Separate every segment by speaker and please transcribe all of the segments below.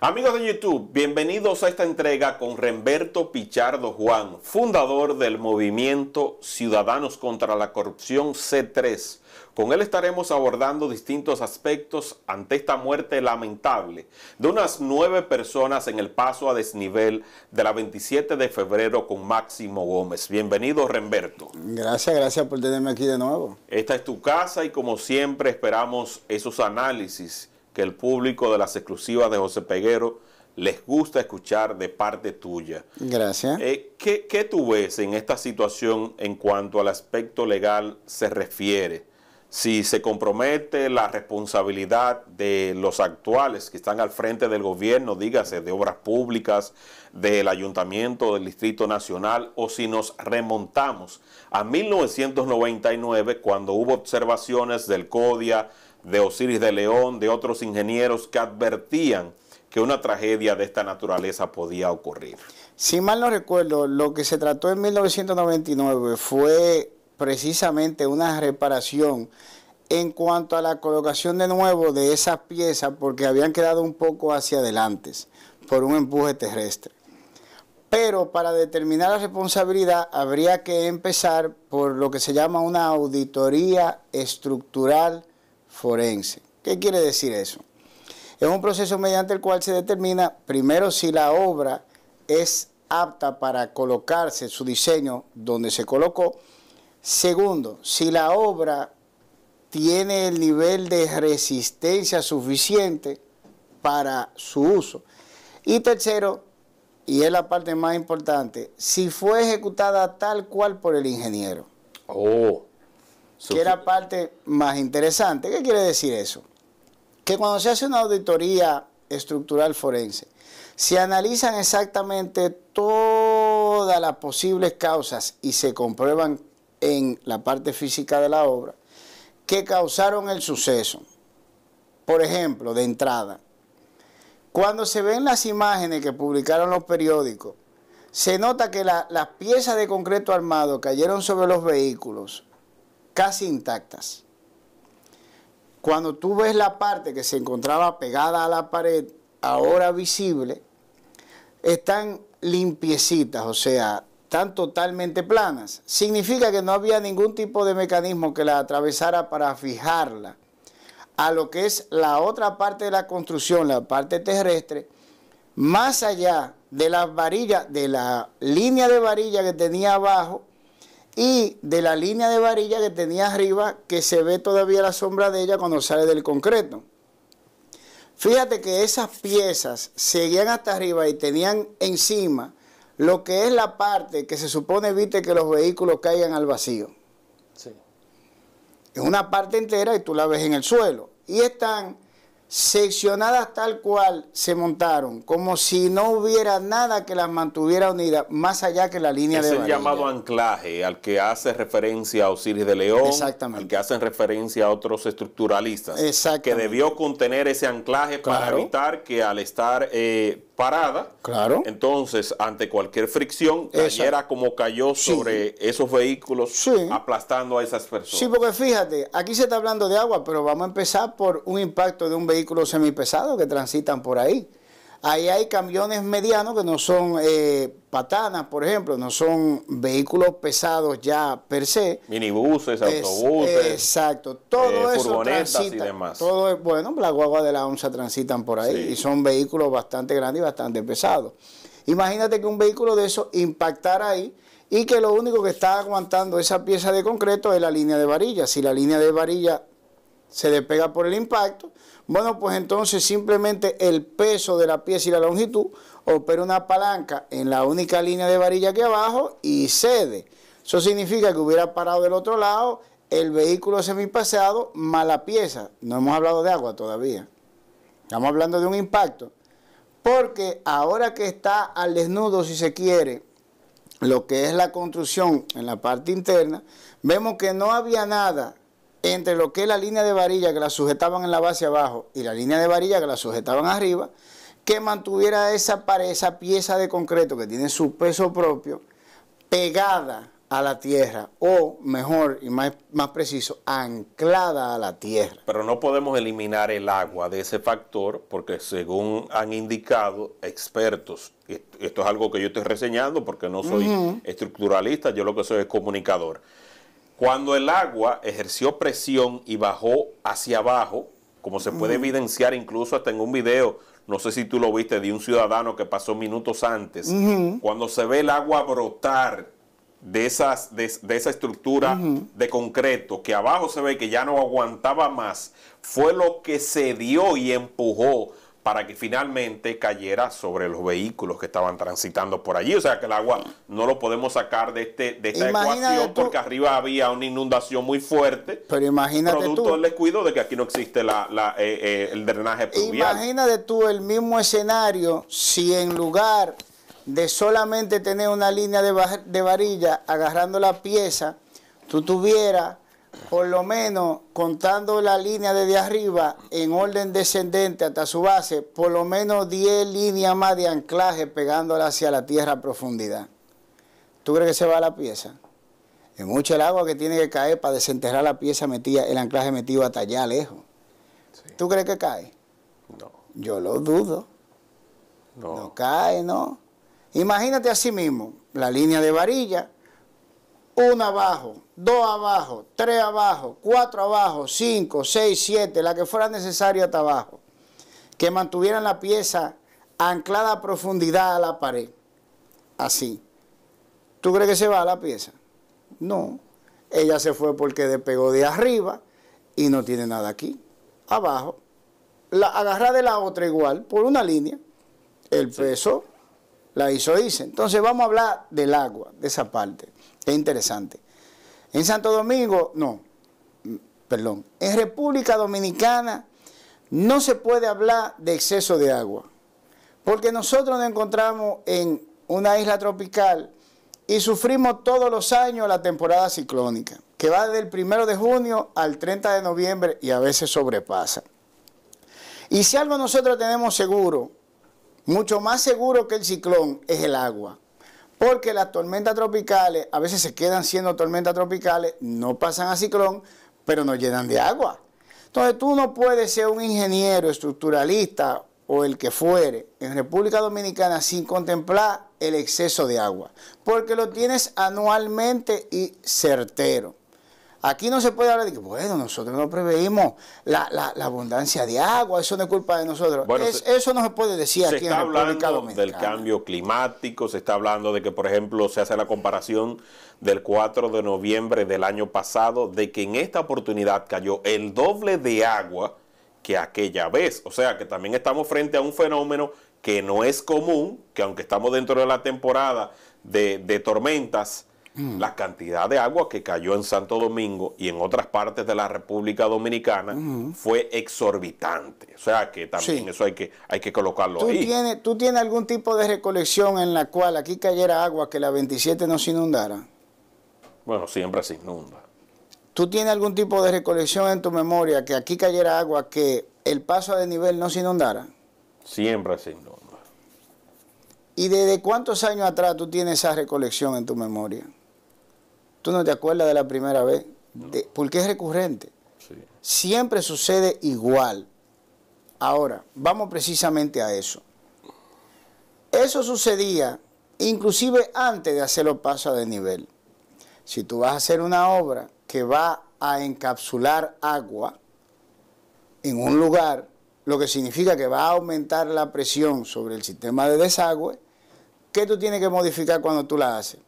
Speaker 1: Amigos de YouTube, bienvenidos a esta entrega con Remberto Pichardo Juan, fundador del movimiento Ciudadanos contra la Corrupción C3. Con él estaremos abordando distintos aspectos ante esta muerte lamentable de unas nueve personas en el paso a desnivel de la 27 de febrero con Máximo Gómez. Bienvenido, Remberto.
Speaker 2: Gracias, gracias por tenerme aquí de nuevo.
Speaker 1: Esta es tu casa y como siempre esperamos esos análisis que el público de las exclusivas de José Peguero les gusta escuchar de parte tuya.
Speaker 2: Gracias.
Speaker 1: Eh, ¿qué, ¿Qué tú ves en esta situación en cuanto al aspecto legal se refiere? Si se compromete la responsabilidad de los actuales que están al frente del gobierno, dígase de obras públicas, del ayuntamiento, del Distrito Nacional, o si nos remontamos a 1999, cuando hubo observaciones del CODIA, de Osiris de León, de otros ingenieros que advertían que una tragedia de esta naturaleza podía ocurrir.
Speaker 2: Si mal no recuerdo, lo que se trató en 1999 fue precisamente una reparación en cuanto a la colocación de nuevo de esas piezas porque habían quedado un poco hacia adelante por un empuje terrestre. Pero para determinar la responsabilidad habría que empezar por lo que se llama una auditoría estructural forense. ¿Qué quiere decir eso? Es un proceso mediante el cual se determina primero si la obra es apta para colocarse su diseño donde se colocó. Segundo, si la obra tiene el nivel de resistencia suficiente para su uso. Y tercero, y es la parte más importante, si fue ejecutada tal cual por el ingeniero. Oh que era parte más interesante. ¿Qué quiere decir eso? Que cuando se hace una auditoría estructural forense, se analizan exactamente todas las posibles causas y se comprueban en la parte física de la obra que causaron el suceso. Por ejemplo, de entrada, cuando se ven las imágenes que publicaron los periódicos, se nota que las piezas de concreto armado cayeron sobre los vehículos, casi intactas. Cuando tú ves la parte que se encontraba pegada a la pared, ahora visible, están limpiecitas, o sea, están totalmente planas. Significa que no había ningún tipo de mecanismo que la atravesara para fijarla a lo que es la otra parte de la construcción, la parte terrestre, más allá de las varillas, de la línea de varilla que tenía abajo, y de la línea de varilla que tenía arriba, que se ve todavía la sombra de ella cuando sale del concreto. Fíjate que esas piezas seguían hasta arriba y tenían encima lo que es la parte que se supone evite que los vehículos caigan al vacío. Sí. Es una parte entera y tú la ves en el suelo. Y están seccionadas tal cual se montaron, como si no hubiera nada que las mantuviera unidas, más allá que la línea de de Es llamado
Speaker 1: anclaje al que hace referencia a Osiris de León, al que hacen referencia a otros estructuralistas, que debió contener ese anclaje para evitar que al estar eh, parada. Claro. Entonces, ante cualquier fricción, era como cayó sobre esos vehículos, aplastando a esas personas.
Speaker 2: Sí, porque fíjate, aquí se está hablando de agua, pero vamos a empezar por un impacto de un vehículo semipesado que transitan por ahí. Ahí hay camiones medianos que no son eh, patanas, por ejemplo, no son vehículos pesados ya per se. Minibuses,
Speaker 1: autobuses. exacto.
Speaker 2: Eh, Todo eso y demás. Todo es, bueno, la guagua de la onza transitan por ahí y son vehículos bastante grandes y bastante pesados. Imagínate que un vehículo de eso impactara ahí y que lo único que está aguantando esa pieza de concreto es la línea de varilla. Si la línea de varilla se despega por el impacto, bueno, pues entonces simplemente el peso de la pieza y la longitud opera una palanca en la única línea de varilla que abajo y cede. Eso significa que hubiera parado del otro lado el vehículo semipaseado más la pieza. No hemos hablado de agua todavía. Estamos hablando de un impacto. Porque ahora que está al desnudo, si se quiere, lo que es la construcción en la parte interna, vemos que no había nada entre lo que es la línea de varilla que la sujetaban en la base abajo y la línea de varilla que la sujetaban arriba, que mantuviera esa esa pieza de concreto que tiene su peso propio, pegada a la tierra, o mejor y más, preciso, anclada a la tierra.
Speaker 1: Pero no podemos eliminar el agua de ese factor, porque según han indicado expertos, esto es algo que yo estoy reseñando porque no soy estructuralista, yo lo que soy es comunicador. Cuando el agua ejerció presión y bajó hacia abajo, como se puede evidenciar incluso hasta en un video, no sé si tú lo viste, de un ciudadano que pasó minutos antes, cuando se ve el agua brotar de, de, esa estructura de concreto, que abajo se ve que ya no aguantaba más, fue lo que se dio y empujó para que finalmente cayera sobre los vehículos que estaban transitando por allí. O sea que el agua no lo podemos sacar de, este, de esta ecuación porque arriba había una inundación muy fuerte.
Speaker 2: Pero imagínate Producto del
Speaker 1: descuido de que aquí no existe eh, eh, el drenaje pluvial.
Speaker 2: Imagínate tú el mismo escenario si en lugar de solamente tener una línea de, de varilla agarrando la pieza, tú tuvieras por lo menos contando la línea desde arriba en orden descendente hasta su base, por lo menos 10 líneas más de anclaje pegándola hacia la tierra a profundidad. ¿Tú crees que se va la pieza? Es mucho el agua que tiene que caer para desenterrar la pieza metida, el anclaje metido hasta allá lejos. ¿Tú crees que cae? No. Yo lo dudo. No. no cae, no. Imagínate así mismo, la línea de varilla, una abajo, dos abajo, tres abajo, cuatro abajo, cinco, seis, siete, la que fuera necesaria hasta abajo, que mantuvieran la pieza anclada a profundidad a la pared, así. ¿Tú crees que se va la pieza? No, ella se fue porque despegó de arriba y no tiene nada aquí, abajo. La, agarra de la otra igual, por una línea, el peso la hizo hice. Entonces vamos a hablar del agua, de esa parte, es interesante. En Santo Domingo, no, perdón, en República Dominicana no se puede hablar de exceso de agua, porque nosotros nos encontramos en una isla tropical y sufrimos todos los años la temporada ciclónica, que va del 1 de junio al 30 de noviembre y a veces sobrepasa. Y si algo nosotros tenemos seguro, mucho más seguro que el ciclón, es el agua porque las tormentas tropicales a veces se quedan siendo tormentas tropicales, no pasan a ciclón, pero no llenan de agua. Entonces tú no puedes ser un ingeniero estructuralista o el que fuere en República Dominicana sin contemplar el exceso de agua, porque lo tienes anualmente y certero. Aquí no se puede hablar de que, bueno, nosotros no preveímos la, abundancia de agua, eso no es culpa de nosotros. eso no se puede decir se está hablando del
Speaker 1: cambio climático, se está hablando de que, por ejemplo, se hace la comparación del 4 de noviembre del año pasado, de que en esta oportunidad cayó el doble de agua que aquella vez. O sea que también estamos frente a un fenómeno que no es común, que aunque estamos dentro de la temporada de, de tormentas, Mm. la cantidad de agua que cayó en Santo Domingo y en otras partes de la República Dominicana mm. fue exorbitante. O sea que también eso hay que, hay que colocarlo ahí.
Speaker 2: ¿Tú tienes algún tipo de recolección en la cual aquí cayera agua que la 27 no se inundara?
Speaker 1: Bueno, siempre se inunda.
Speaker 2: ¿Tú tienes algún tipo de recolección en tu memoria que aquí cayera agua que el paso de nivel no se inundara?
Speaker 1: Siempre se inunda.
Speaker 2: ¿Y desde cuántos años atrás tú tienes esa recolección en tu memoria? Tú no te acuerdas de la primera vez, porque es recurrente. Siempre sucede igual. Ahora, vamos precisamente a eso. Eso sucedía inclusive antes de hacer los pasos de nivel. Si tú vas a hacer una obra que va a encapsular agua en un lugar, lo que significa que va a aumentar la presión sobre el sistema de desagüe, ¿qué tú tienes que modificar cuando tú la haces?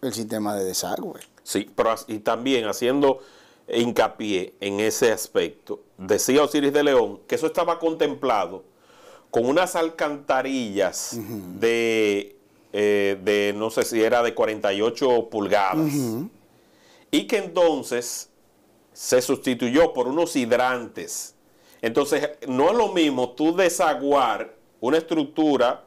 Speaker 2: El sistema de desagüe.
Speaker 1: Sí, pero y también haciendo hincapié en ese aspecto, decía Osiris de León que eso estaba contemplado con unas alcantarillas de, eh, de, no sé si era de 48 pulgadas, y que entonces se sustituyó por unos hidrantes. Entonces, no es lo mismo tú desaguar una estructura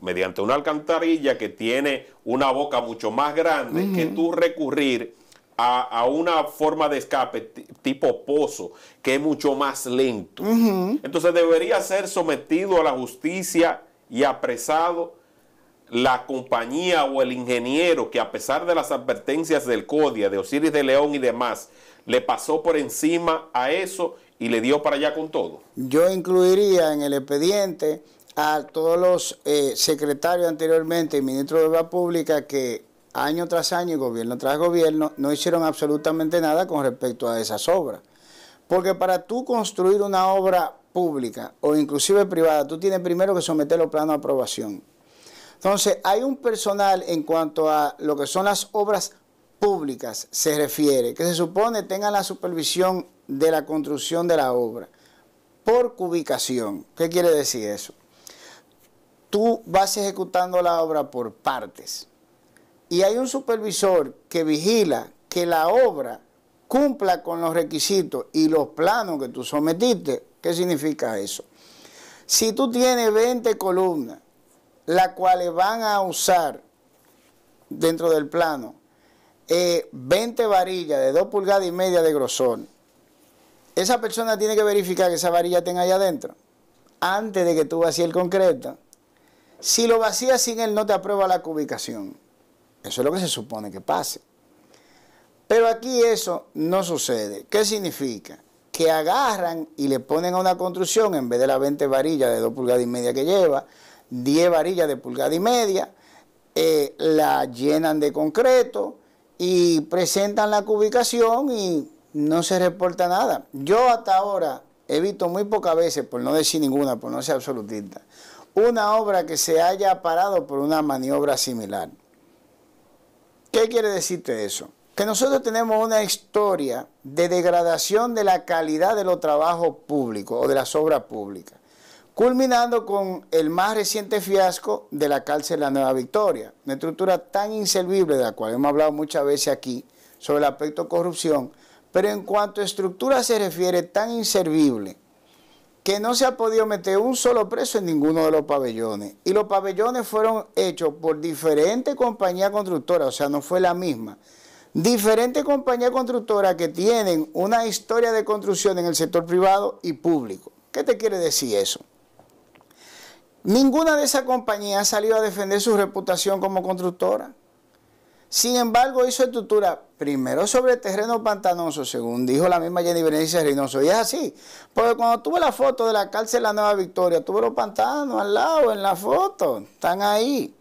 Speaker 1: mediante una alcantarilla que tiene una boca mucho más grande que tú recurrir a, una forma de escape tipo pozo que es mucho más lento. Entonces debería ser sometido a la justicia y apresado la compañía o el ingeniero que a pesar de las advertencias del CODIA, de Osiris de León y demás, le pasó por encima a eso y le dio para allá con todo.
Speaker 2: Yo incluiría en el expediente a todos los eh, secretarios anteriormente y ministros de Obra Pública que año tras año y gobierno tras gobierno no hicieron absolutamente nada con respecto a esas obras. Porque para tú construir una obra pública o inclusive privada, tú tienes primero que someterlo los planos a aprobación. Entonces, hay un personal en cuanto a lo que son las obras públicas se refiere, que se supone tengan la supervisión de la construcción de la obra por cubicación. ¿Qué quiere decir eso? tú vas ejecutando la obra por partes. Y hay un supervisor que vigila que la obra cumpla con los requisitos y los planos que tú sometiste. ¿Qué significa eso? Si tú tienes 20 columnas, las cuales van a usar dentro del plano 20 eh, varillas de 2 pulgadas y media de grosor, esa persona tiene que verificar que esa varilla tenga allá adentro, antes de que tú vacíes el concreto si lo vacías sin él, no te aprueba la cubicación. Eso es lo que se supone que pase. Pero aquí eso no sucede. ¿Qué significa? Que agarran y le ponen a una construcción, en vez de las 20 varillas de 2 pulgadas y media que lleva, 10 varillas de pulgada y media, eh, la llenan de concreto y presentan la cubicación y no se reporta nada. Yo hasta ahora he visto muy pocas veces, por no decir ninguna, por no ser absolutista, una obra que se haya parado por una maniobra similar. ¿Qué quiere decirte eso? Que nosotros tenemos una historia de degradación de la calidad de los trabajos públicos o de las obras públicas, culminando con el más reciente fiasco de la cárcel La Nueva Victoria, una estructura tan inservible de la cual hemos hablado muchas veces aquí sobre el aspecto corrupción, pero en cuanto a estructura se refiere, tan inservible que no se ha podido meter un solo preso en ninguno de los pabellones. Y los pabellones fueron hechos por diferentes compañías constructoras, o sea, no fue la misma. Diferentes compañías constructoras que tienen una historia de construcción en el sector privado y público. ¿Qué te quiere decir eso? Ninguna de esas compañías ha salido a defender su reputación como constructora. Sin embargo, hizo estructura primero sobre terreno pantanoso, según dijo la misma Jenny Berenice Reynoso. Y es así, porque cuando tuve la foto de la cárcel La Nueva Victoria, tuve los pantanos al lado en la foto, están ahí.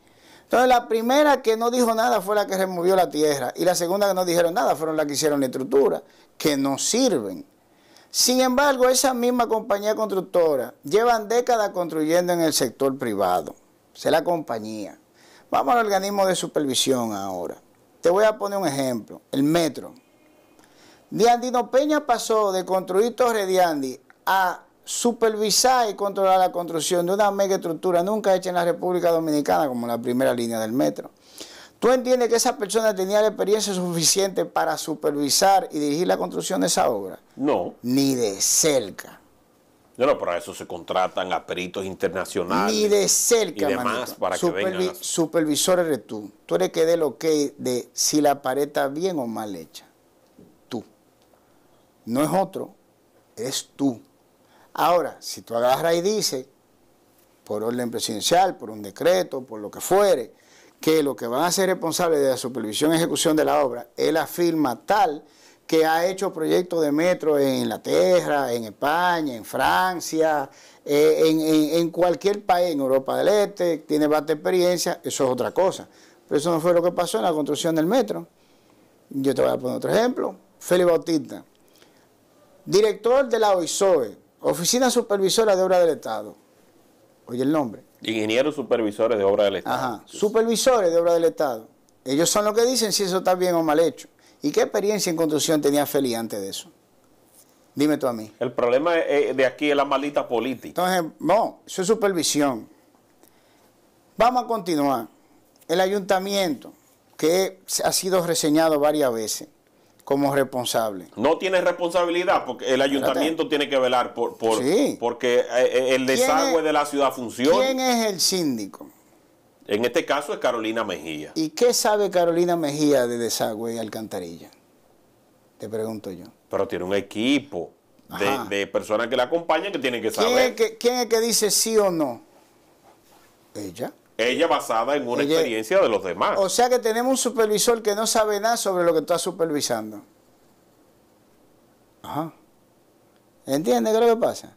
Speaker 2: Entonces, la primera que no dijo nada fue la que removió la tierra, y la segunda que no dijeron nada fueron las que hicieron la estructura, que no sirven. Sin embargo, esa misma compañía constructora llevan décadas construyendo en el sector privado, es la compañía. Vamos al organismo de supervisión ahora. Te voy a poner un ejemplo, el metro. De Andino Peña pasó de construir Torre de Andi a supervisar y controlar la construcción de una megaestructura nunca hecha en la República Dominicana como la primera línea del metro. ¿Tú entiendes que esa persona tenía la experiencia suficiente para supervisar y dirigir la construcción de esa obra?
Speaker 1: No. Ni de cerca. No, para eso se contratan a peritos internacionales. Ni de cerca, y demás para que vengan
Speaker 2: Supervisor eres tú. Tú eres que dé lo que de si la pared está bien o mal hecha. Tú. No es otro, es tú. Ahora, si tú agarras y dices, por orden presidencial, por un decreto, por lo que fuere, que lo que van a ser responsables de la supervisión y ejecución de la obra es la firma tal que ha hecho proyectos de metro en Inglaterra, en España, en Francia, eh, en, cualquier país, en Europa del Este, tiene bastante experiencia, eso es otra cosa. Pero eso no fue lo que pasó en la construcción del metro. Yo te voy a poner otro ejemplo. Félix Bautista, director de la OISOE, Oficina Supervisora de Obras del Estado. Oye el nombre.
Speaker 1: Ingenieros supervisores de Obras del Estado.
Speaker 2: Ajá, supervisores de Obras del Estado. Ellos son los que dicen si eso está bien o mal hecho. ¿Y qué experiencia en construcción tenía Feli antes de eso? Dime tú a mí. El problema eh, de aquí es la maldita política. Entonces, no, eso es supervisión. Vamos a continuar. El ayuntamiento, que ha sido reseñado varias veces como responsable.
Speaker 1: No tiene responsabilidad porque el ayuntamiento tiene que velar por, por sí.
Speaker 2: porque eh, eh,
Speaker 1: el desagüe de la ciudad funciona. ¿Quién es
Speaker 2: el síndico?
Speaker 1: En este caso es Carolina Mejía.
Speaker 2: ¿Y qué sabe Carolina Mejía de desagüe y alcantarilla? Te pregunto yo.
Speaker 1: Pero tiene un equipo de, personas que la acompañan que tienen que saber.
Speaker 2: ¿Quién es que dice sí o no? Ella.
Speaker 1: Ella basada en una experiencia de los demás. O
Speaker 2: sea que tenemos un supervisor que no sabe nada sobre lo que está supervisando. Ajá. ¿Entiendes qué es lo que pasa?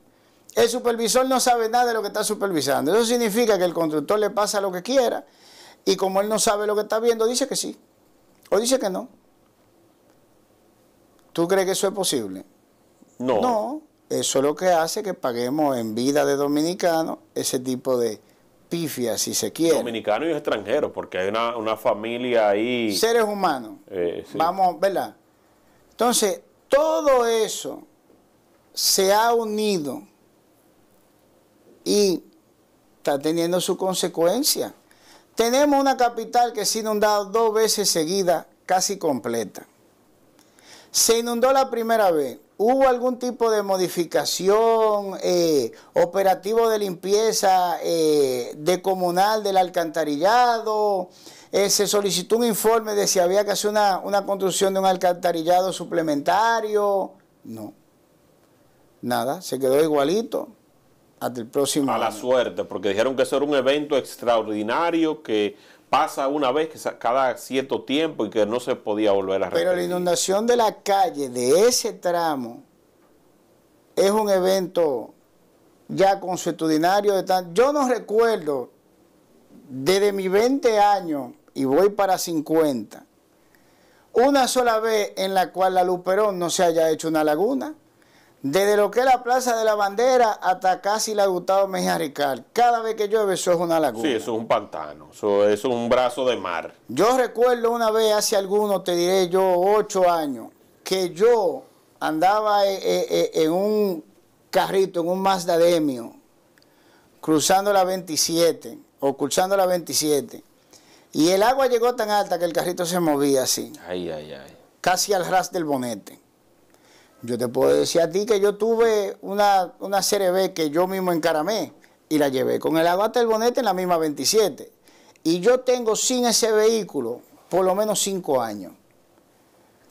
Speaker 2: El supervisor no sabe nada de lo que está supervisando. Eso significa que el constructor le pasa lo que quiera y como él no sabe lo que está viendo, dice que sí o dice que no. ¿Tú crees que eso es posible? No. No, eso es lo que hace que paguemos en vida de dominicano ese tipo de pifias, si se quiere.
Speaker 1: Dominicano y extranjeros, porque hay una, familia ahí.
Speaker 2: Seres humanos. Eh, Vamos, ¿verdad? Entonces, todo eso se ha unido y está teniendo su consecuencia. Tenemos una capital que se inundó dos veces seguida, casi completa. Se inundó la primera vez. ¿Hubo algún tipo de modificación, eh, operativo de limpieza eh, de comunal del alcantarillado? Eh, se solicitó un informe de si había que hacer una construcción de un alcantarillado suplementario. No. Nada, se quedó igualito el próximo. A la
Speaker 1: suerte, porque dijeron que eso era un evento extraordinario que pasa una vez cada cierto tiempo y que no se podía volver a repetir. Pero la
Speaker 2: inundación de la calle de ese tramo es un evento ya consuetudinario de tan... yo no recuerdo desde mis 20 años y voy para 50 una sola vez en la cual la Luperón no se haya hecho una laguna. Desde lo que es la Plaza de la Bandera hasta casi la Gustavo Mejía Ricard. Cada vez que llueve eso es una laguna.
Speaker 1: Sí, eso es un pantano, eso, es un brazo de mar.
Speaker 2: Yo recuerdo una vez, hace algunos, te diré yo, ocho años, que yo andaba eh, eh, eh, en, un carrito, en un Mazda Demio, cruzando la 27, o cruzando la 27, y el agua llegó tan alta que el carrito se movía así. Ay, ay, ay. Casi al ras del bonete. Yo te puedo decir a ti que yo tuve una, una serie B que yo mismo encaramé y la llevé con el aguante del bonete en la misma 27. Y yo tengo sin ese vehículo por lo menos 5 años.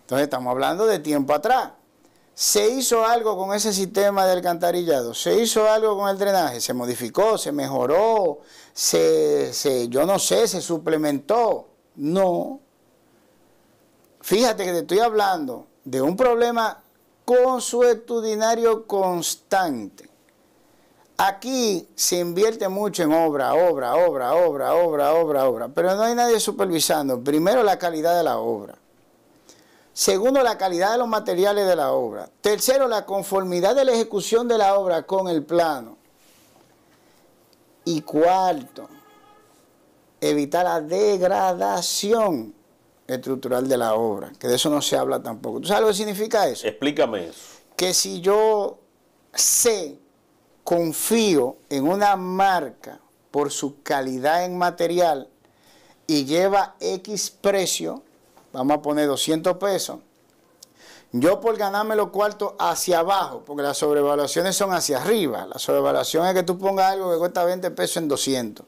Speaker 2: Entonces estamos hablando de tiempo atrás. ¿Se hizo algo con ese sistema de alcantarillado? ¿Se hizo algo con el drenaje? ¿Se modificó? ¿Se mejoró? se yo no sé, se suplementó? No. Fíjate que te estoy hablando de un problema consuetudinario constante. Aquí se invierte mucho en obra, obra, obra, obra, obra, obra, obra, pero no hay nadie supervisando. Primero, la calidad de la obra. Segundo, la calidad de los materiales de la obra. Tercero, la conformidad de la ejecución de la obra con el plano. Y cuarto, evitar la degradación estructural de la obra, que de eso no se habla tampoco. ¿Tú sabes lo que significa eso?
Speaker 1: Explícame eso.
Speaker 2: Que si yo sé, confío en una marca por su calidad en material y lleva X precio, vamos a poner 200 pesos, yo por ganarme los cuartos hacia abajo, porque las sobrevaluaciones son hacia arriba, la sobrevaluación es que tú pongas algo que cuesta 20 pesos en 200.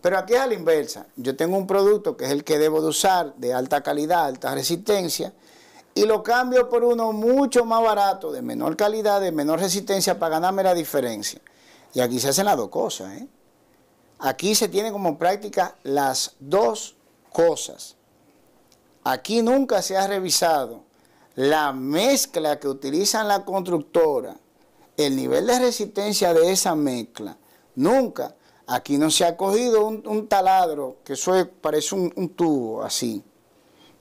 Speaker 2: Pero aquí es a la inversa. Yo tengo un producto que es el que debo de usar, de alta calidad, alta resistencia, y lo cambio por uno mucho más barato, de menor calidad, de menor resistencia, para ganarme la diferencia. Y aquí se hacen las dos cosas. ¿eh? Aquí se tiene como práctica las dos cosas. Aquí nunca se ha revisado la mezcla que utilizan la constructora, el nivel de resistencia de esa mezcla. Nunca Aquí no se ha cogido un, taladro, que parece un, tubo así,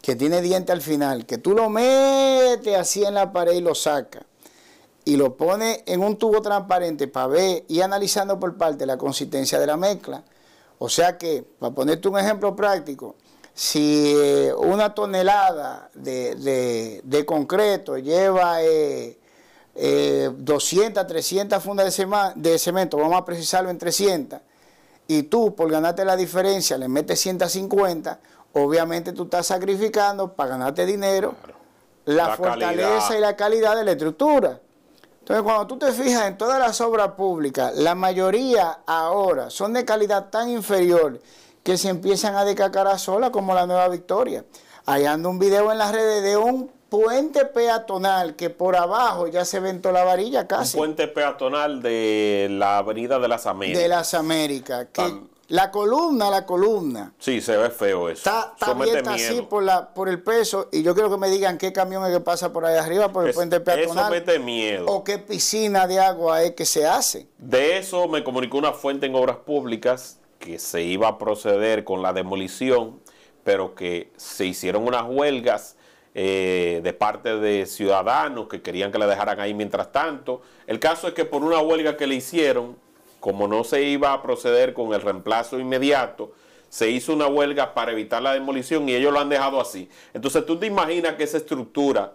Speaker 2: que tiene diente al final, que tú lo metes así en la pared y lo sacas. Y lo pones en un tubo transparente para ver y analizando por parte la consistencia de la mezcla. O sea que, para ponerte un ejemplo práctico, si eh, una tonelada de, concreto lleva 200, eh, 300 eh, fundas de, cemento, vamos a precisarlo en 300, y tú por ganarte la diferencia le metes 150, obviamente tú estás sacrificando para ganarte dinero la, fortaleza y la calidad de la estructura. Entonces, cuando tú te fijas en todas las obras públicas, la mayoría ahora son de calidad tan inferior que se empiezan a decacar a sola como la Nueva Victoria. Ahí anda un video en las redes de un puente peatonal que por abajo ya se ventó la varilla casi. Un
Speaker 1: puente peatonal de la Avenida de las
Speaker 2: Américas. De las Américas. Que La columna, la columna. Sí, se ve feo eso. Está, está así por, la, por el peso. Y yo quiero que me digan qué camión es que pasa por ahí arriba, por el puente peatonal. Eso mete
Speaker 1: miedo. O
Speaker 2: qué piscina de agua es que se hace.
Speaker 1: De eso me comunicó una fuente en Obras Públicas que se iba a proceder con la demolición, pero que se hicieron unas huelgas eh, de parte de ciudadanos que querían que la dejaran ahí mientras tanto. El caso es que por una huelga que le hicieron, como no se iba a proceder con el reemplazo inmediato, se hizo una huelga para evitar la demolición y ellos lo han dejado así. Entonces tú te imaginas que esa estructura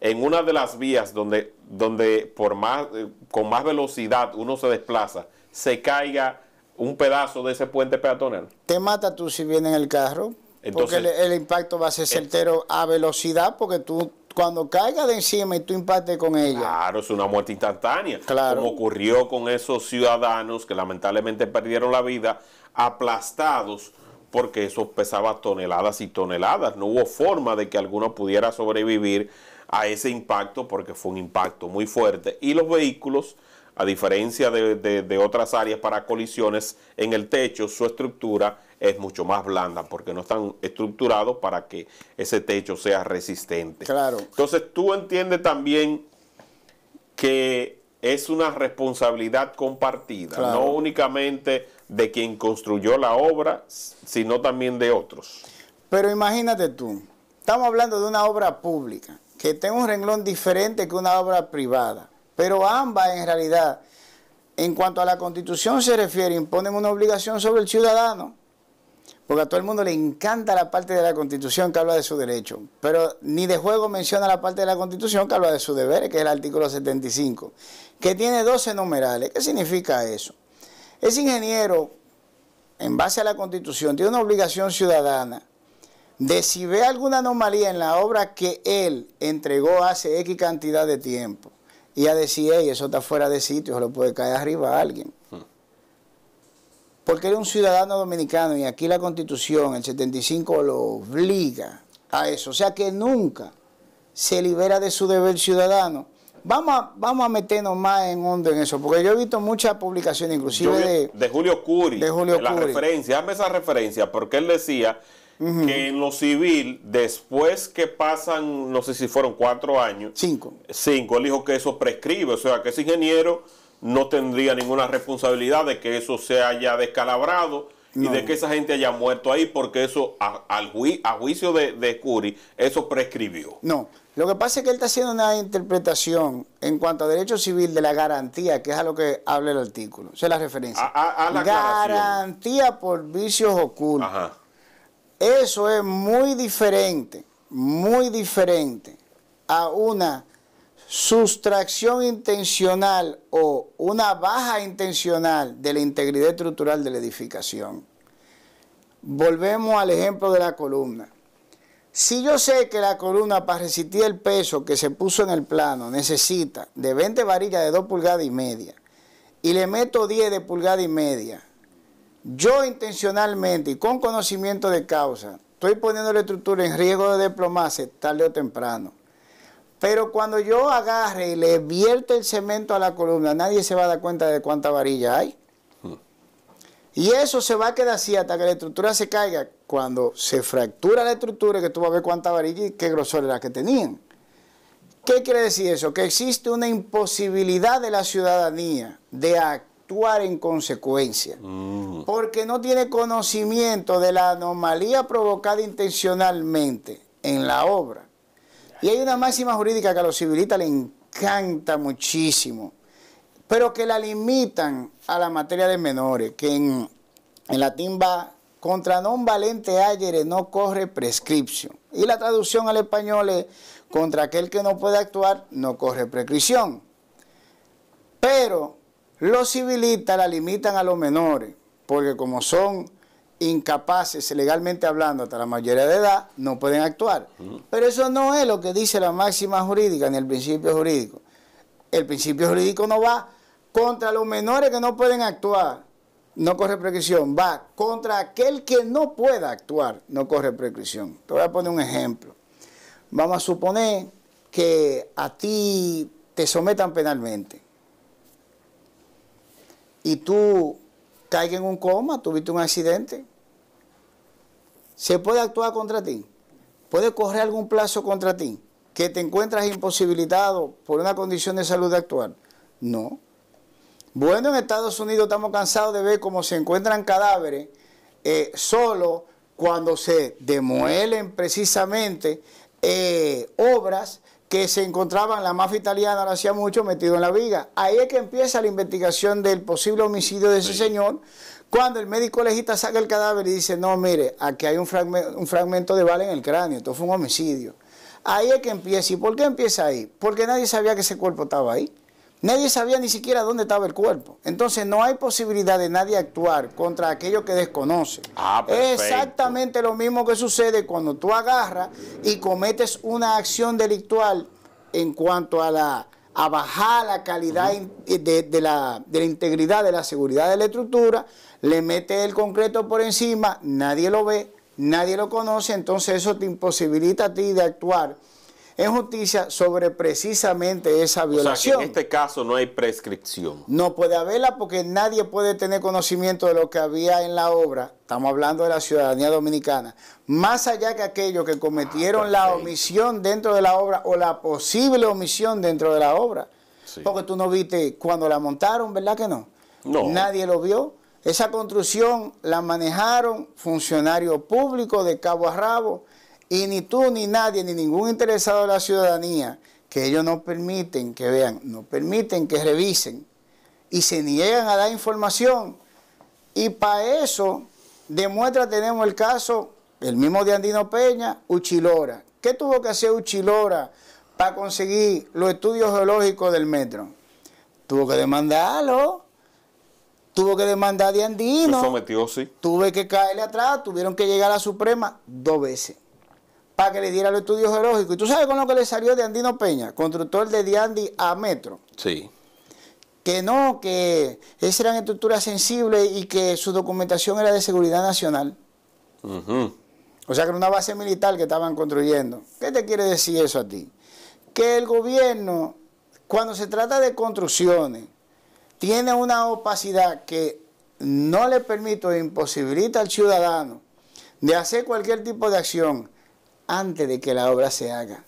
Speaker 1: en una de las vías donde, donde por más, eh, con más velocidad uno se desplaza, se caiga un pedazo de ese puente peatonal.
Speaker 2: Te mata tú si viene en el carro, porque el, impacto va a ser eh, certero a velocidad, porque tú cuando caiga de encima y tú impactes con ella. Claro,
Speaker 1: es una muerte instantánea. Claro. Como ocurrió con esos ciudadanos que lamentablemente perdieron la vida aplastados porque eso pesaba toneladas y toneladas. No hubo forma de que alguno pudiera sobrevivir a ese impacto porque fue un impacto muy fuerte. Y los vehículos, a diferencia de otras áreas para colisiones en el techo, su estructura es mucho más blanda porque no están estructurados para que ese techo sea resistente. Claro. Entonces tú entiendes también que es una responsabilidad compartida, no únicamente de quien construyó la obra, sino también de otros.
Speaker 2: Pero imagínate tú, estamos hablando de una obra pública que tenga un renglón diferente que una obra privada, pero ambas en realidad en cuanto a la constitución se refiere, imponen una obligación sobre el ciudadano porque a todo el mundo le encanta la parte de la Constitución que habla de su derecho, pero ni de juego menciona la parte de la Constitución que habla de su deber, que es el artículo 75, que tiene 12 numerales. ¿Qué significa eso? Ese ingeniero, en base a la Constitución, tiene una obligación ciudadana de si ve alguna anomalía en la obra que él entregó hace X cantidad de tiempo, y a decir, hey, eso está fuera de sitio, se lo puede caer arriba a alguien porque era un ciudadano dominicano y aquí la constitución, el 75, lo obliga a eso. O sea que nunca se libera de su deber ciudadano. Vamos a, vamos a meternos más en hondo en eso, porque yo he visto muchas publicaciones, inclusive
Speaker 1: de, Julio Curi. De Julio la referencia, dame esa referencia, porque él decía que en lo civil, después que pasan, no sé si fueron cuatro años. Cinco. Cinco, él dijo que eso prescribe, o sea, que ese ingeniero no tendría ninguna responsabilidad de que eso se haya descalabrado y de que esa gente haya muerto ahí, porque eso, a, al juicio de, de eso prescribió.
Speaker 2: No, lo que pasa es que él está haciendo una interpretación en cuanto a derecho civil de la garantía, que es a lo que habla el artículo, o la referencia. A, la garantía por vicios ocultos. Ajá. Eso es muy diferente, muy diferente a una sustracción intencional o una baja intencional de la integridad estructural de la edificación. Volvemos al ejemplo de la columna. Si yo sé que la columna para resistir el peso que se puso en el plano necesita de 20 varillas de 2 pulgadas y media y le meto 10 de pulgada y media, yo intencionalmente y con conocimiento de causa estoy poniendo la estructura en riesgo de desplomarse tarde o temprano pero cuando yo agarre y le vierte el cemento a la columna, nadie se va a dar cuenta de cuánta varilla hay. Y eso se va a quedar así hasta que la estructura se caiga. Cuando se fractura la estructura, que tú vas a ver cuánta varilla y qué grosor era que tenían. ¿Qué quiere decir eso? Que existe una imposibilidad de la ciudadanía de actuar en consecuencia, mm. porque no tiene conocimiento de la anomalía provocada intencionalmente en la obra y hay una máxima jurídica que a los civilistas le encanta muchísimo, pero que la limitan a la materia de menores, que en, en latín va contra non valente ayer no corre prescripción. Y la traducción al español es contra aquel que no puede actuar no corre prescripción. Pero los civilistas la limitan a los menores, porque como son incapaces, legalmente hablando, hasta la mayoría de edad, no pueden actuar. Pero eso no es lo que dice la máxima jurídica ni el principio jurídico. El principio jurídico no va contra los menores que no pueden actuar, no corre prescripción, va contra aquel que no pueda actuar, no corre prescripción. Te voy a poner un ejemplo. Vamos a suponer que a ti te sometan penalmente y tú caigas en un coma, tuviste un accidente, se puede actuar contra ti, puede correr algún plazo contra ti, que te encuentras imposibilitado por una condición de salud actual? actuar. No. Bueno, en Estados Unidos estamos cansados de ver cómo se encuentran cadáveres eh, solo cuando se demuelen precisamente eh, obras que se encontraban, la mafia italiana lo hacía mucho, metido en la viga. Ahí es que empieza la investigación del posible homicidio de ese señor, cuando el médico legista saca el cadáver y dice, no, mire, aquí hay un, fragmento, de bala en el cráneo, esto fue un homicidio. Ahí es que empieza. ¿Y por qué empieza ahí? Porque nadie sabía que ese cuerpo estaba ahí. Nadie sabía ni siquiera dónde estaba el cuerpo. Entonces no hay posibilidad de nadie actuar contra aquello que desconoce. Ah, es exactamente lo mismo que sucede cuando tú agarras y cometes una acción delictual en cuanto a la a bajar la calidad de, la, la, integridad, de la seguridad de la estructura, le mete el concreto por encima, nadie lo ve, nadie lo conoce, entonces eso te imposibilita a ti de actuar en justicia sobre precisamente esa violación. O sea, que
Speaker 1: en este caso no hay prescripción.
Speaker 2: No puede haberla porque nadie puede tener conocimiento de lo que había en la obra. Estamos hablando de la ciudadanía dominicana. Más allá que aquellos que cometieron ah, la omisión dentro de la obra o la posible omisión dentro de la obra. Porque tú no viste cuando la montaron, ¿verdad que no? No. Nadie lo vio. Esa construcción la manejaron funcionarios públicos de cabo a rabo y ni tú, ni nadie, ni ningún interesado de la ciudadanía, que ellos no permiten que vean, no permiten que revisen, y se niegan a dar información. Y para eso, demuestra, tenemos el caso, el mismo de Andino Peña, Uchilora. ¿Qué tuvo que hacer Uchilora para conseguir los estudios geológicos del metro? Tuvo que demandarlo. Tuvo que demandar a Andino. Se sometió, sí. Tuve que caerle atrás, tuvieron que llegar a la Suprema dos veces para que le diera los estudios geológicos. ¿Y tú sabes con lo que le salió de Andino Peña, constructor de Diandi a Metro? Sí. Que no, que esas eran estructuras sensibles y que su documentación era de seguridad nacional. O sea que era una base militar que estaban construyendo. ¿Qué te quiere decir eso a ti? Que el gobierno, cuando se trata de construcciones, tiene una opacidad que no le permite o imposibilita al ciudadano de hacer cualquier tipo de acción antes de que la obra se haga.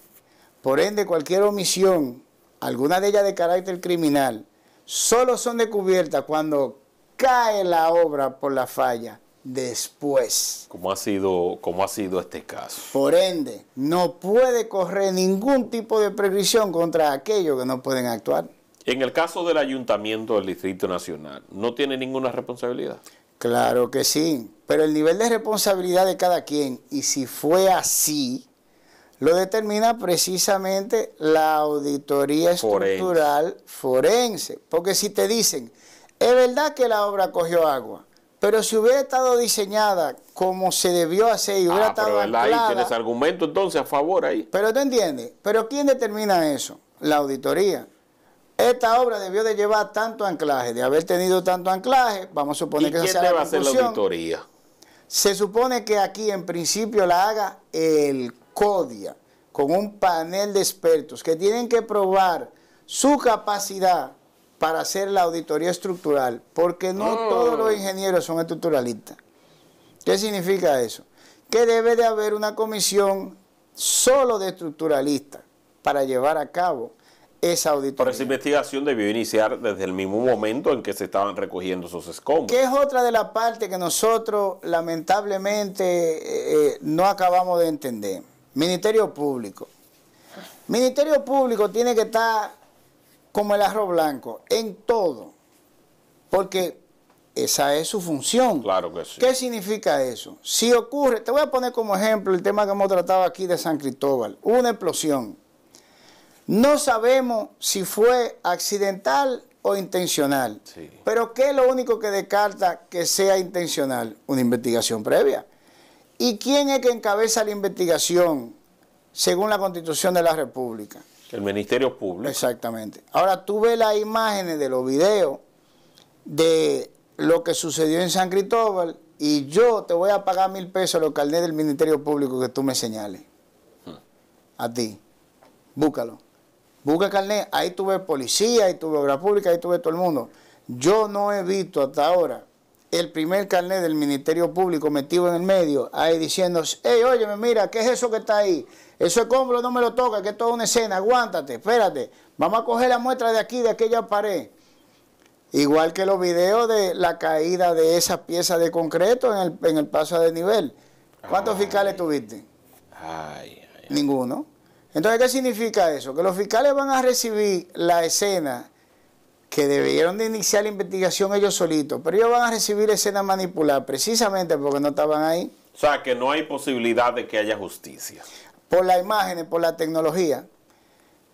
Speaker 2: Por ende, cualquier omisión, alguna de ellas de carácter criminal, solo son descubiertas cuando cae la obra por la falla después.
Speaker 1: Como ha sido, como ha sido este caso. Por
Speaker 2: ende, no puede correr ningún tipo de previsión contra aquellos que no pueden actuar.
Speaker 1: En el caso del ayuntamiento del Distrito Nacional, ¿no tiene ninguna
Speaker 2: responsabilidad? Claro que sí. Pero el nivel de responsabilidad de cada quien, y si fue así, lo determina precisamente la auditoría estructural forense. Porque si te dicen, es verdad que la obra cogió agua, pero si hubiera estado diseñada como se debió hacer y hubiera ah, estado pero anclada, tienes argumento entonces a favor ahí. Pero tú entiendes, pero ¿quién determina eso? La auditoría. Esta obra debió de llevar tanto anclaje, de haber tenido tanto anclaje, vamos a suponer que quién se debe hacer la auditoría? Se supone que aquí en principio la haga el CODIA, con un panel de expertos que tienen que probar su capacidad para hacer la auditoría estructural, porque no oh. todos los ingenieros son estructuralistas. ¿Qué significa eso? Que debe de haber una comisión solo de estructuralistas para llevar a cabo esa auditoría. Pero esa
Speaker 1: investigación debió iniciar desde el mismo momento en que se estaban recogiendo esos escombros.
Speaker 2: Que es otra de las partes que nosotros lamentablemente eh, eh, no acabamos de entender. Ministerio Público. Ministerio Público tiene que estar como el arroz blanco en todo, porque esa es su función. Claro que sí. ¿Qué significa eso? Si ocurre, te voy a poner como ejemplo el tema que hemos tratado aquí de San Cristóbal, una explosión no sabemos si fue accidental o intencional. Pero ¿qué es lo único que descarta que sea intencional? Una investigación previa. ¿Y quién es que encabeza la investigación según la Constitución de la República? El
Speaker 1: Ministerio Público.
Speaker 2: Exactamente. Ahora tú ves las imágenes de los videos de lo que sucedió en San Cristóbal y yo te voy a pagar mil pesos los carnés del Ministerio Público que tú me señales. Hmm. A ti. Búscalo busca carnet, ahí tuve policía, ahí tuve obra pública, ahí tuve todo el mundo. Yo no he visto hasta ahora el primer carnet del Ministerio Público metido en el medio, ahí diciendo, hey, óyeme, mira, ¿qué es eso que está ahí? Eso es cómbolo, no me lo toca, que es toda una escena, aguántate, espérate, vamos a coger la muestra de aquí, de aquella pared. Igual que los videos de la caída de esas piezas de concreto en el, paso de nivel. ¿Cuántos fiscales tuviste? Ay, ay, Ninguno. Entonces, ¿qué significa eso? Que los fiscales van a recibir la escena que debieron de iniciar la investigación ellos solitos, pero ellos van a recibir escena manipulada precisamente porque no estaban ahí.
Speaker 1: O sea, que no hay posibilidad de que haya justicia.
Speaker 2: Por las imágenes, por la tecnología.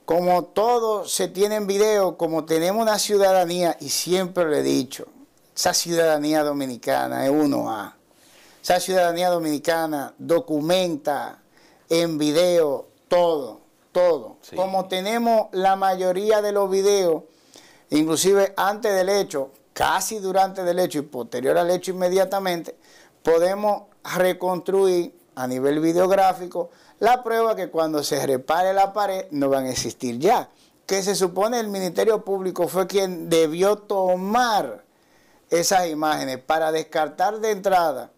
Speaker 2: Como todo se tiene en video, como tenemos una ciudadanía, y siempre lo he dicho, esa ciudadanía dominicana es uno a Esa ciudadanía dominicana documenta en video todo, todo. Como tenemos la mayoría de los videos, inclusive antes del hecho, casi durante del hecho y posterior al hecho inmediatamente, podemos reconstruir a nivel videográfico la prueba que cuando se repare la pared no van a existir ya. Que se supone el Ministerio Público fue quien debió tomar esas imágenes para descartar de entrada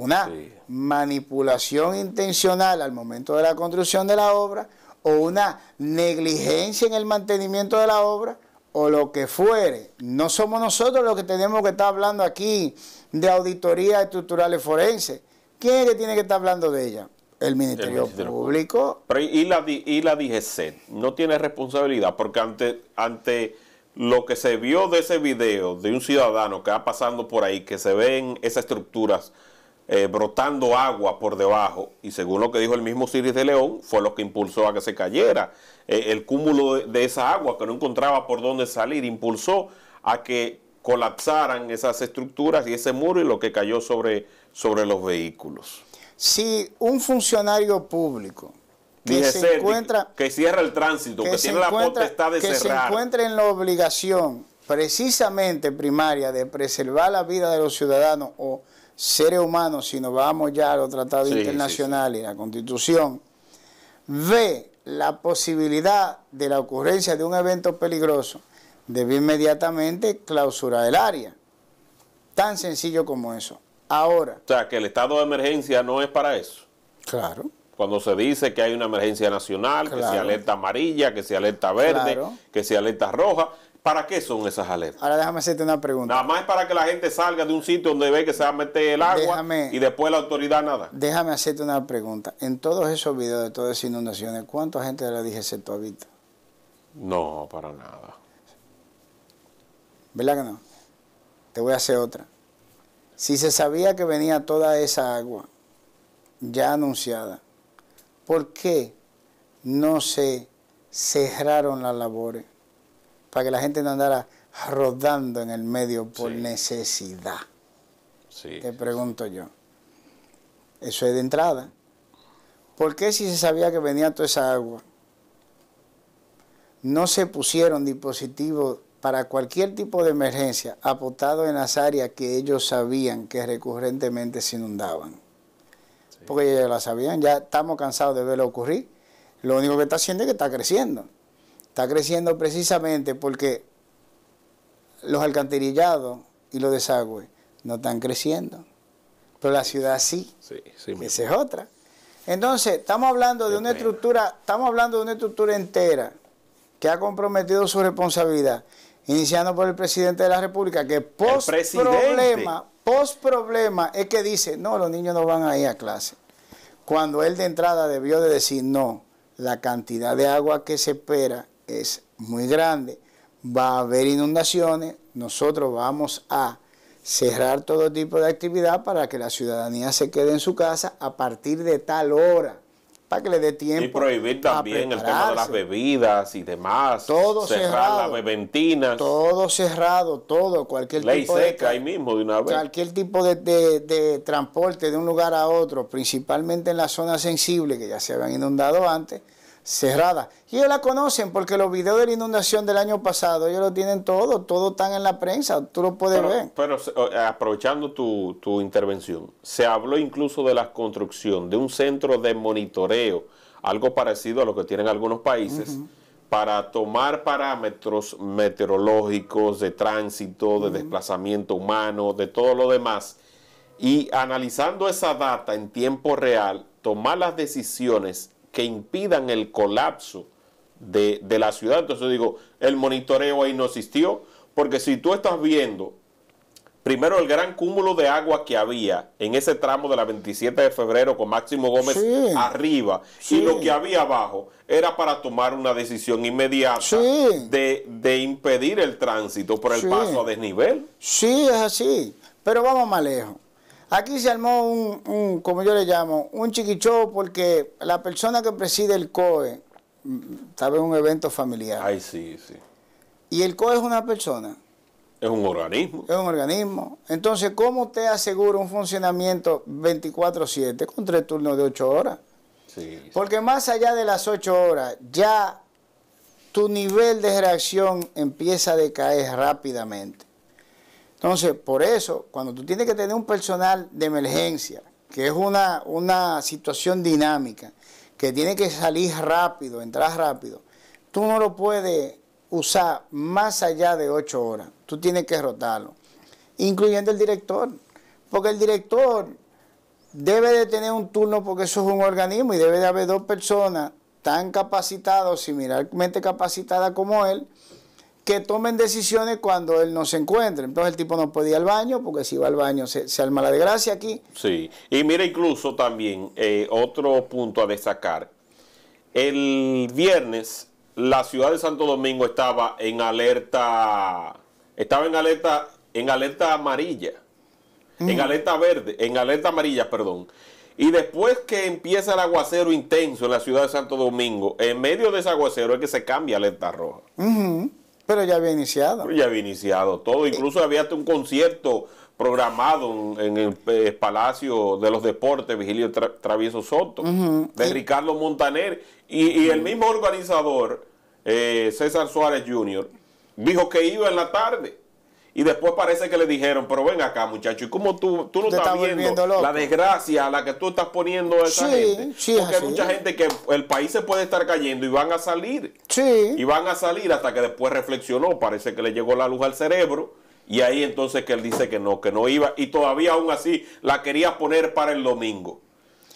Speaker 2: una manipulación intencional al momento de la construcción de la obra o una negligencia en el mantenimiento de la obra o lo que fuere. No somos nosotros los que tenemos que estar hablando aquí de auditoría estructurales forenses. ¿Quién es que tiene que estar hablando de ella? El Ministerio, Público.
Speaker 1: y, la, y la DGC no tiene responsabilidad porque ante, ante lo que se vio de ese video de un ciudadano que va pasando por ahí, que se ven esas estructuras eh, brotando agua por debajo y según lo que dijo el mismo Ciris de León, fue lo que impulsó a que se cayera. Eh, el cúmulo de, esa agua que no encontraba por dónde salir impulsó a que colapsaran esas estructuras y ese muro y lo que cayó sobre, sobre los vehículos.
Speaker 2: Si un funcionario público que se encuentra
Speaker 1: que cierra el tránsito, que, tiene la potestad de que se encuentra
Speaker 2: en la obligación precisamente primaria de preservar la vida de los ciudadanos o seres humanos, si nos vamos ya a los tratados internacionales y la constitución, ve la posibilidad de la ocurrencia de un evento peligroso, debe inmediatamente clausurar el área. Tan sencillo como eso.
Speaker 1: Ahora. O sea, que el estado de emergencia no es para eso. Claro. Cuando se dice que hay una emergencia nacional, que se alerta amarilla, que se alerta verde, que se alerta roja, ¿Para qué son esas alertas? Ahora
Speaker 2: déjame hacerte una pregunta. Nada
Speaker 1: más para que la gente salga de un sitio donde ve que se va a meter el agua y después la autoridad nada.
Speaker 2: Déjame hacerte una pregunta. En todos esos videos de todas esas inundaciones, ¿cuánta gente de la dije tú No, para nada. ¿Verdad que no? Te voy a hacer otra. Si se sabía que venía toda esa agua ya anunciada, ¿por qué no se cerraron las labores? para que la gente no andara rodando en el medio por necesidad. Sí. Te pregunto yo. Eso es de entrada. ¿Por qué si se sabía que venía toda esa agua? No se pusieron dispositivos para cualquier tipo de emergencia apotados en las áreas que ellos sabían que recurrentemente se inundaban. Porque ellos ya la sabían, ya estamos cansados de verlo ocurrir. Lo único que está haciendo es que está creciendo. Está creciendo precisamente porque los alcantarillados y los desagües no están creciendo, pero la ciudad sí. Esa es otra. Entonces, estamos hablando de una estructura, estamos hablando de una estructura entera que ha comprometido su responsabilidad, iniciando por el presidente de la República, que post problema, post problema es que dice, no, los niños no van a ir a clase. Cuando él de entrada debió de decir, no, la cantidad de agua que se espera es muy grande, va a haber inundaciones, nosotros vamos a cerrar todo tipo de actividad para que la ciudadanía se quede en su casa a partir de tal hora, para que le dé tiempo. Y
Speaker 1: prohibir también el tema de las bebidas y demás. Todo
Speaker 2: cerrar cerrado. las beventinas. Todo cerrado, todo, cualquier tipo seca mismo una vez. Cualquier tipo de, de transporte de un lugar a otro, principalmente en las zonas sensibles que ya se habían inundado antes cerrada. Y ellos la conocen porque los videos de la inundación del año pasado, ellos lo tienen todo, todo están en la prensa, tú lo puedes ver.
Speaker 1: Pero aprovechando tu, intervención, se habló incluso de la construcción de un centro de monitoreo, algo parecido a lo que tienen algunos países. para tomar parámetros meteorológicos de tránsito, de desplazamiento humano, de todo lo demás, y analizando esa data en tiempo real, tomar las decisiones que impidan el colapso de, la ciudad. Entonces digo, el monitoreo ahí no existió, porque si tú estás viendo Primero, el gran cúmulo de agua que había en ese tramo de la 27 de febrero con Máximo Gómez arriba y lo que había abajo era para tomar una decisión inmediata de, de, impedir el tránsito por el paso a desnivel.
Speaker 2: Sí, es así, pero vamos más lejos. Aquí se armó un, como yo le llamo, un chiquichó porque la persona que preside el COE mm, tal vez un evento familiar. Ay, sí, sí. Y el COE es una persona. Es un organismo. Es un organismo. Entonces, ¿cómo te asegura un funcionamiento 24-7 con tres turnos de ocho horas? Sí, Porque más allá de las ocho horas, ya tu nivel de reacción empieza a decaer rápidamente. Entonces, por eso, cuando tú tienes que tener un personal de emergencia, que es una, situación dinámica, que tiene que salir rápido, entrar rápido, tú no lo puedes usar más allá de ocho horas. Tú tienes que rotarlo, incluyendo el director, porque el director debe de tener un turno porque eso es un organismo y debe de haber dos personas tan capacitadas, similarmente capacitadas como él, que tomen decisiones cuando él no se encuentre. Entonces el tipo no podía ir al baño, porque si va al baño se, se arma la desgracia aquí.
Speaker 1: Sí, y mira incluso también eh, otro punto a destacar. El viernes la ciudad de Santo Domingo estaba en alerta, estaba en alerta, en alerta amarilla, en alerta verde, en alerta amarilla, perdón. Y después que empieza el aguacero intenso en la ciudad de Santo Domingo, en medio de ese aguacero es que se cambia alerta roja.
Speaker 2: Pero ya había iniciado.
Speaker 1: ya había iniciado todo. Incluso eh, había un concierto programado en el eh, Palacio de los Deportes, Vigilio Travieso Soto, de Ricardo Montaner. Y, el mismo organizador, eh, César Suárez Jr., dijo que iba en la tarde. Y después parece que le dijeron, pero ven acá, muchacho, ¿y cómo tú, tú no estás, viendo la desgracia a la que tú estás poniendo a esa gente?
Speaker 2: Porque hay mucha gente
Speaker 1: que el país se puede estar cayendo y van a salir. Sí. Y van a salir hasta que después reflexionó, parece que le llegó la luz al cerebro. Y ahí entonces que él dice que no, que no iba. Y todavía aún así la quería poner para el domingo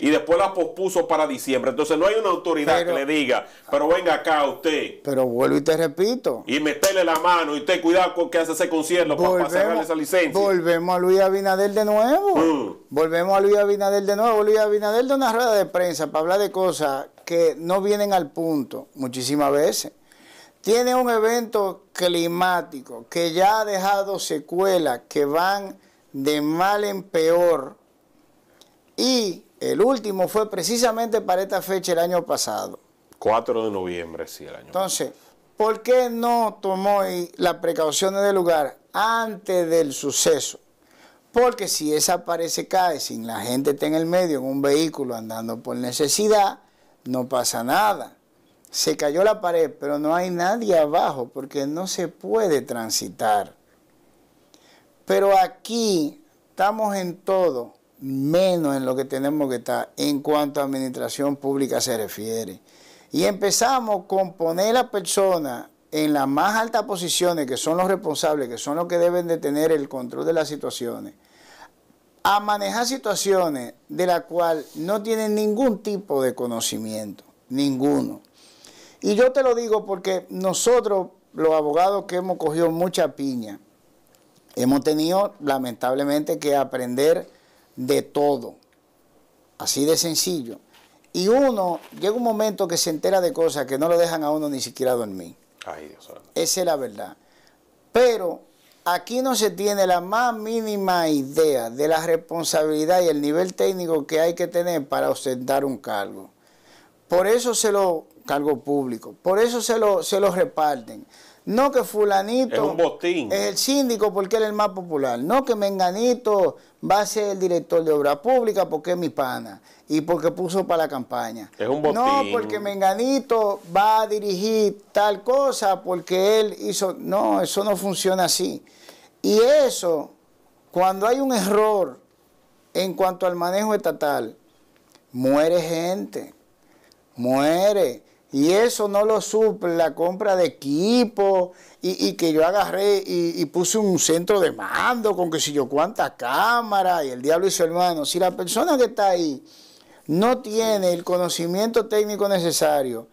Speaker 1: y después la pospuso para diciembre. Entonces no hay una autoridad que le diga, pero venga acá usted.
Speaker 2: Pero vuelvo y te repito.
Speaker 1: Y meterle la mano y usted cuidado con que hace ese concierto para pasarle esa licencia.
Speaker 2: Volvemos a Luis Abinader de nuevo. Mm. Volvemos a Luis Abinader de nuevo. Luis Abinader de una rueda de prensa para hablar de cosas que no vienen al punto muchísimas veces. Tiene un evento climático que ya ha dejado secuelas que van de mal en peor. Y el último fue precisamente para esta fecha el año pasado. 4 de noviembre, sí, el año Entonces, ¿por qué no tomó las precauciones del lugar antes del suceso? Porque si esa pared se cae, sin la gente está en el medio, en un vehículo andando por necesidad, no pasa nada. Se cayó la pared, pero no hay nadie abajo porque no se puede transitar. Pero aquí estamos en todo menos en lo que tenemos que estar en cuanto a administración pública se refiere. Y empezamos con poner a personas en las más altas posiciones, que son los responsables, que son los que deben de tener el control de las situaciones, a manejar situaciones de las cuales no tienen ningún tipo de conocimiento, ninguno. Y yo te lo digo porque nosotros, los abogados que hemos cogido mucha piña, hemos tenido lamentablemente que aprender de todo. Así de sencillo. Y uno llega un momento que se entera de cosas que no lo dejan a uno ni siquiera dormir. Ay, Esa es la verdad. Pero aquí no se tiene la más mínima idea de la responsabilidad y el nivel técnico que hay que tener para ostentar un cargo. Por eso se lo, cargo público, por eso se lo, se lo reparten. No que fulanito es, el síndico porque él es el más popular. No que menganito va a ser el director de obra pública porque es mi pana y porque puso para la campaña. Es un botín. No porque menganito va a dirigir tal cosa porque él hizo... No, eso no funciona así. Y eso, cuando hay un error en cuanto al manejo estatal, muere gente, muere y eso no lo suple la compra de equipo y, que yo agarré y, puse un centro de mando con que si yo cuántas cámaras y el diablo y su hermano. Si la persona que está ahí no tiene el conocimiento técnico necesario,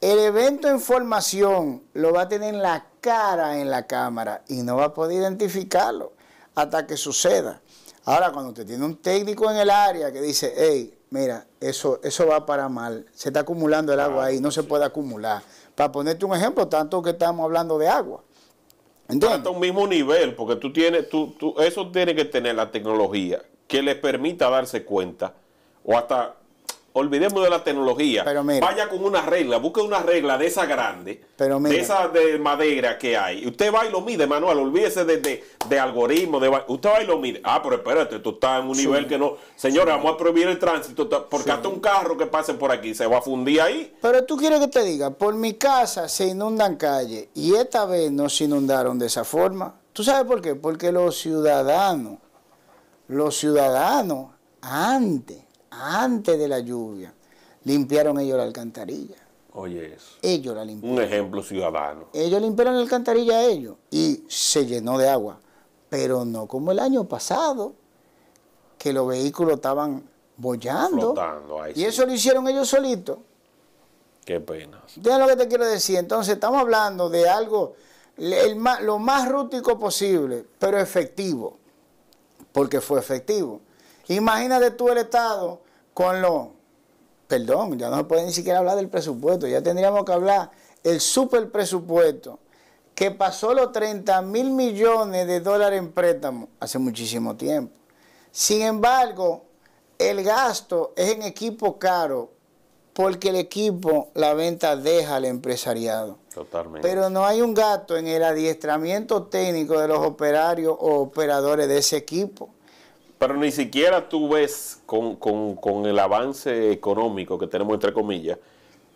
Speaker 2: el evento en formación lo va a tener en la cara en la cámara y no va a poder identificarlo hasta que suceda. Ahora, cuando usted tiene un técnico en el área que dice, hey, mira, eso, eso va para mal, se está acumulando el agua ahí, no se puede acumular. Para ponerte un ejemplo, tanto que estamos hablando de agua.
Speaker 1: hasta un mismo nivel, porque tú tienes, tú, tú, eso tiene que tener la tecnología que le permita darse cuenta, o hasta olvidemos de la tecnología. vaya con una regla, busque una regla de esa grande,
Speaker 2: de esa
Speaker 1: de madera que hay. Usted va y lo mide, Manuel, olvídese de, de, usted va y lo mide. Ah, pero espérate, tú estás en un nivel que no. Señores, vamos a prohibir el tránsito porque hasta un carro que pase por aquí se va a fundir ahí.
Speaker 2: Pero tú quieres que te diga, por mi casa se inundan calles y esta vez no se inundaron de esa forma. ¿Tú sabes por qué? Porque los ciudadanos, los ciudadanos antes antes de la lluvia, limpiaron ellos la alcantarilla. Oye eso. Ellos la limpiaron. Un ejemplo ciudadano. Ellos limpiaron la alcantarilla a ellos y se llenó de agua, pero no como el año pasado, que los vehículos estaban bollando. y eso lo hicieron ellos solitos. Qué pena. Ya lo que te quiero decir. Entonces, estamos hablando de algo lo más rústico posible, pero efectivo, porque fue efectivo. Imagínate tú el Estado con lo, perdón, ya no se puede ni siquiera hablar del presupuesto, ya tendríamos que hablar el super presupuesto que pasó los 30 mil millones de dólares en préstamo hace muchísimo tiempo. Sin embargo, el gasto es en equipo caro porque el equipo, la venta deja al empresariado. Totalmente. Pero no hay un gasto en el adiestramiento técnico de los operarios o operadores de ese equipo
Speaker 1: pero ni siquiera tú ves con, el avance económico que tenemos, entre comillas,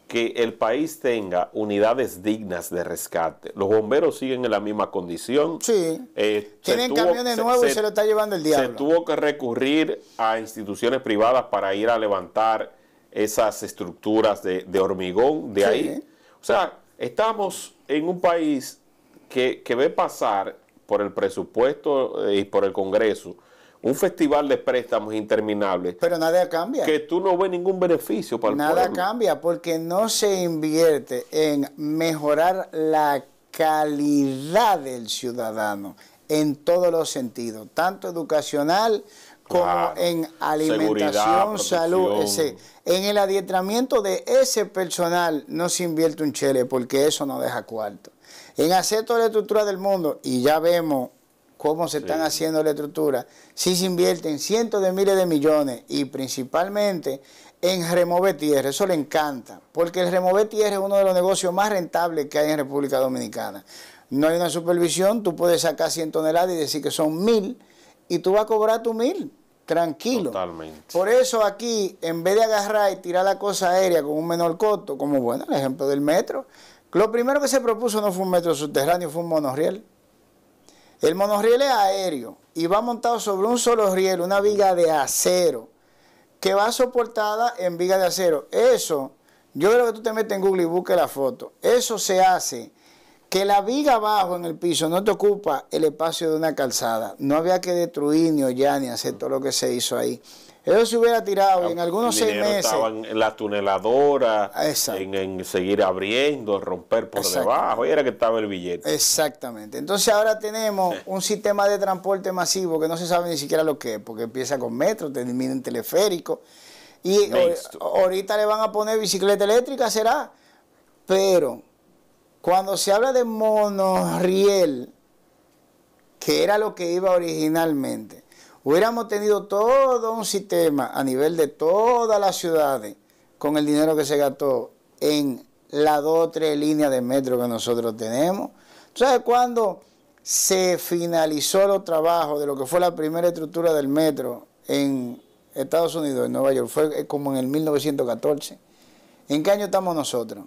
Speaker 1: que el país tenga unidades dignas de rescate. Los bomberos siguen en la misma condición. Sí. Este, Tienen camiones nuevos y se lo
Speaker 2: está llevando el diablo. Se
Speaker 1: tuvo que recurrir a instituciones privadas para ir a levantar esas estructuras de, hormigón de ahí. O sea, estamos en un país que, que ve pasar por el presupuesto eh, y por el Congreso un festival de préstamos interminables. Pero
Speaker 2: nada cambia. Que
Speaker 1: tú no ves ningún beneficio para el pueblo. Nada
Speaker 2: cambia porque no se invierte en mejorar la calidad del ciudadano en todos los sentidos, tanto educacional como en alimentación, salud, en el adiestramiento de ese personal no se invierte un chele porque eso no deja cuarto. En hacer toda la estructura del mundo, y ya vemos cómo se están haciendo la estructura, si se invierten cientos de miles de millones y principalmente en remover tierra. Eso le encanta, porque el remover tierra es uno de los negocios más rentables que hay en República Dominicana. No hay una supervisión, tú puedes sacar 100 toneladas y decir que son mil y tú vas a cobrar tu mil. Tranquilo. Totalmente. Por eso aquí, en vez de agarrar y tirar la cosa aérea con un menor costo, como bueno, el ejemplo del metro, lo primero que se propuso no fue un metro subterráneo, fue un monorriel. El monorriel es aéreo y va montado sobre un solo riel, una viga de acero, que va soportada en viga de acero. Eso, yo creo que tú te metes en Google y busques la foto. Eso se hace que la viga abajo en el piso no te ocupa el espacio de una calzada. No había que destruir ni hollar ni hacer todo lo que se hizo ahí. Eso se hubiera tirado en algunos seis meses. Estaban
Speaker 1: en la tuneladora, en, en, seguir abriendo, romper por debajo, y era que estaba el
Speaker 2: billete. Exactamente. Entonces ahora tenemos eh. un sistema de transporte masivo que no se sabe ni siquiera lo que es, porque empieza con metro, termina en teleférico. Y ahorita le van a poner bicicleta eléctrica, será. Pero cuando se habla de Monoriel, que era lo que iba originalmente, Hubiéramos tenido todo un sistema a nivel de todas las ciudades con el dinero que se gastó en las dos o tres líneas de metro que nosotros tenemos. sabes cuándo se finalizó los trabajos de lo que fue la primera estructura del metro en Estados Unidos, en Nueva York? Fue eh, como en el 1914. ¿En qué año estamos nosotros?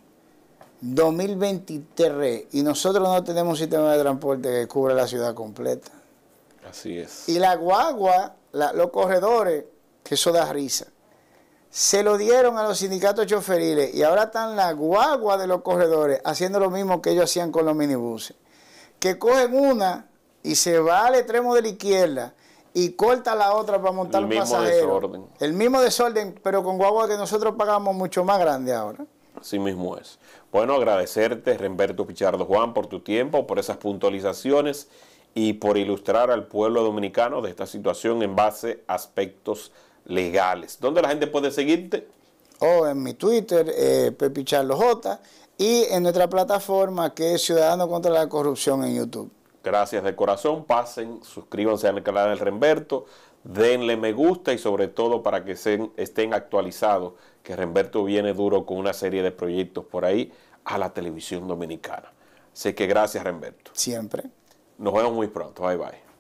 Speaker 2: 2023. Y nosotros no tenemos un sistema de transporte que cubra la ciudad completa. Y la guagua, los corredores, que eso da risa, se lo dieron a los sindicatos choferiles y ahora están la guagua de los corredores haciendo lo mismo que ellos hacían con los minibuses. Que cogen una y se va al extremo de la izquierda y corta la otra para montar el mismo Desorden. El mismo desorden, pero con guagua que nosotros pagamos mucho más grande ahora.
Speaker 1: Así mismo es. Bueno, agradecerte, Remberto Pichardo Juan, por tu tiempo, por esas puntualizaciones y por ilustrar al pueblo dominicano de esta situación en base a aspectos legales. ¿Dónde la gente puede seguirte?
Speaker 2: Oh, en mi Twitter, eh, Pepi J, y en nuestra plataforma que es Ciudadano contra la Corrupción en YouTube.
Speaker 1: Gracias de corazón, pasen, suscríbanse al canal del Renberto, denle me gusta y sobre todo para que estén actualizados, que Renberto viene duro con una serie de proyectos por ahí a la televisión dominicana. Sé que gracias
Speaker 2: Renberto. Siempre. Nos vemos muy pronto. Bye bye.